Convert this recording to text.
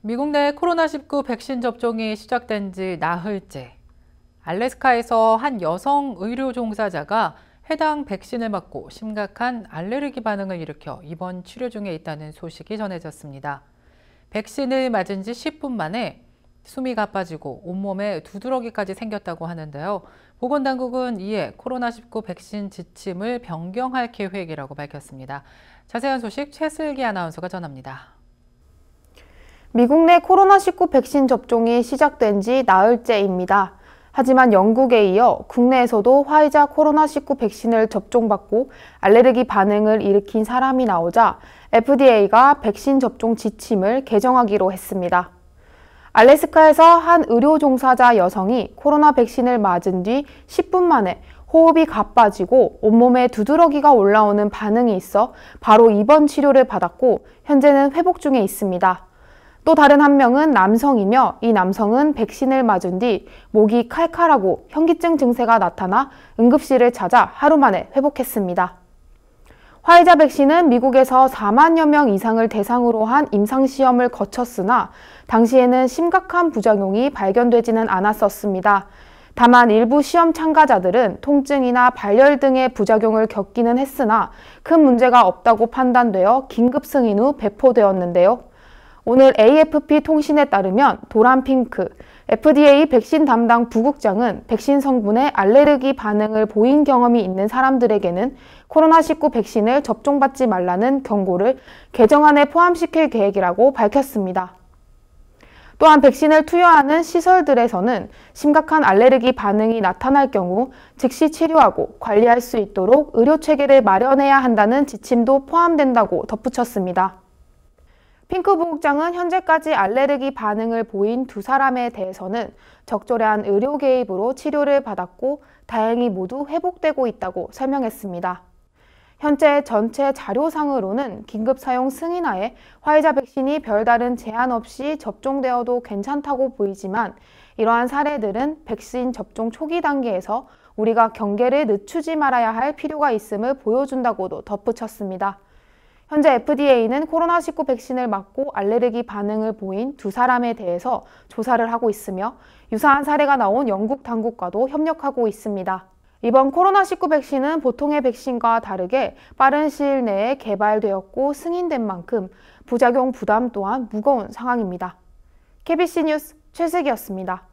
미국 내 코로나19 백신 접종이 시작된 지 나흘째. 알래스카에서 한 여성 의료 종사자가 해당 백신을 맞고 심각한 알레르기 반응을 일으켜 입원 치료 중에 있다는 소식이 전해졌습니다. 백신을 맞은 지 10분 만에 숨이 가빠지고 온몸에 두드러기까지 생겼다고 하는데요. 보건당국은 이에 코로나19 백신 지침을 변경할 계획이라고 밝혔습니다. 자세한 소식 최슬기 아나운서가 전합니다. 미국 내 코로나19 백신 접종이 시작된 지 나흘째입니다. 하지만 영국에 이어 국내에서도 화이자 코로나19 백신을 접종받고 알레르기 반응을 일으킨 사람이 나오자 FDA가 백신 접종 지침을 개정하기로 했습니다. 알래스카에서 한 의료 종사자 여성이 코로나 백신을 맞은 뒤 10분 만에 호흡이 가빠지고 온몸에 두드러기가 올라오는 반응이 있어 바로 입원 치료를 받았고 현재는 회복 중에 있습니다. 또 다른 한 명은 남성이며 이 남성은 백신을 맞은 뒤 목이 칼칼하고 현기증 증세가 나타나 응급실을 찾아 하루 만에 회복했습니다. 화이자 백신은 미국에서 4만여 명 이상을 대상으로 한 임상시험을 거쳤으나 당시에는 심각한 부작용이 발견되지는 않았었습니다. 다만 일부 시험 참가자들은 통증이나 발열 등의 부작용을 겪기는 했으나 큰 문제가 없다고 판단되어 긴급 승인 후 배포되었는데요. 오늘 AFP 통신에 따르면 도란 핑크, FDA 백신 담당 부국장은 백신 성분에 알레르기 반응을 보인 경험이 있는 사람들에게는 코로나19 백신을 접종받지 말라는 경고를 개정안에 포함시킬 계획이라고 밝혔습니다. 또한 백신을 투여하는 시설들에서는 심각한 알레르기 반응이 나타날 경우 즉시 치료하고 관리할 수 있도록 의료 체계를 마련해야 한다는 지침도 포함된다고 덧붙였습니다. 핑크 부국장은 현재까지 알레르기 반응을 보인 두 사람에 대해서는 적절한 의료 개입으로 치료를 받았고 다행히 모두 회복되고 있다고 설명했습니다. 현재 전체 자료상으로는 긴급 사용 승인하에 화이자 백신이 별다른 제한 없이 접종되어도 괜찮다고 보이지만 이러한 사례들은 백신 접종 초기 단계에서 우리가 경계를 늦추지 말아야 할 필요가 있음을 보여준다고도 덧붙였습니다. 현재 FDA는 코로나19 백신을 맞고 알레르기 반응을 보인 두 사람에 대해서 조사를 하고 있으며 유사한 사례가 나온 영국 당국과도 협력하고 있습니다. 이번 코로나19 백신은 보통의 백신과 다르게 빠른 시일 내에 개발되었고 승인된 만큼 부작용 부담 또한 무거운 상황입니다. KBC 뉴스 최슬기였습니다.